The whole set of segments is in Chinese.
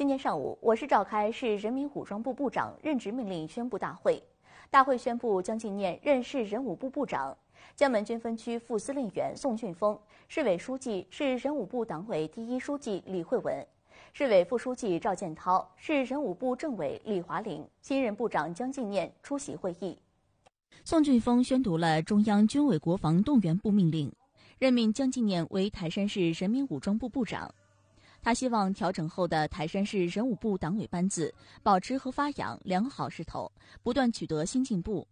今天上午，我市召开市人民武装部部长任职命令宣布大会。大会宣布，江进念任市人武部部长，江门军分区副司令员宋俊峰，市委书记、市人武部党委第一书记李惠文，市委副书记赵建涛，市人武部政委李华林，新任部长江进念出席会议。宋俊峰宣读了中央军委国防动员部命令，任命江进念为台山市人民武装部部长。他希望调整后的台山市人武部党委班子保持和发扬良好势头，不断取得新进步。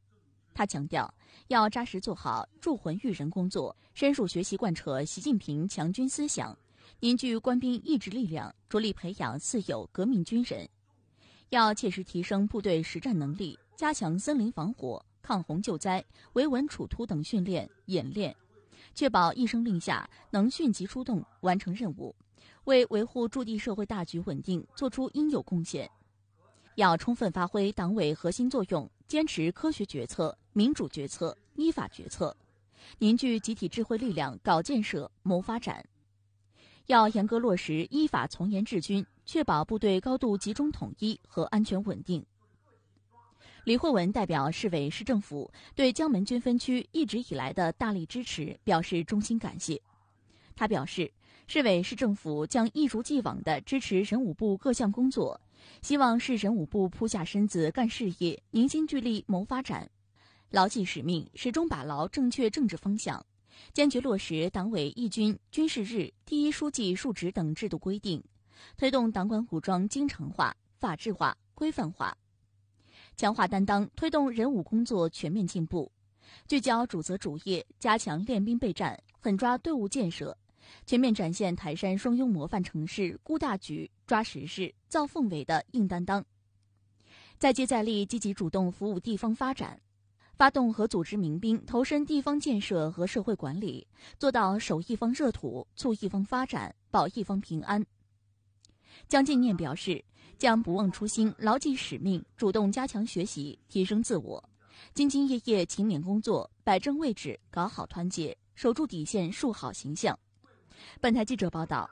他强调，要扎实做好铸魂育人工作，深入学习贯彻习近平强军思想，凝聚官兵意志力量，着力培养四有革命军人。要切实提升部队实战能力，加强森林防火、抗洪救灾、维稳处突等训练演练。确保一声令下能迅即出动，完成任务，为维护驻地社会大局稳定作出应有贡献。要充分发挥党委核心作用，坚持科学决策、民主决策、依法决策，凝聚集体智慧力量搞建设、谋发展。要严格落实依法从严治军，确保部队高度集中统一和安全稳定。李慧文代表市委市政府对江门军分区一直以来的大力支持表示衷心感谢。他表示，市委市政府将一如既往地支持人武部各项工作，希望市人武部扑下身子干事业，凝心聚力谋发展，牢记使命，始终把牢正确政治方向，坚决落实党委一军、军事日、第一书记述职等制度规定，推动党管武装经常化、法治化、规范化。强化担当，推动人武工作全面进步；聚焦主责主业，加强练兵备战，狠抓队伍建设，全面展现台山双拥模范城市顾大局、抓实事、造氛围的硬担当。再接再厉，积极主动服务地方发展，发动和组织民兵投身地方建设和社会管理，做到守一方热土，促一方发展，保一方平安。江进念表示，将不忘初心，牢记使命，主动加强学习，提升自我，兢兢业业，勤勉工作，摆正位置，搞好团结，守住底线，树好形象。本台记者报道。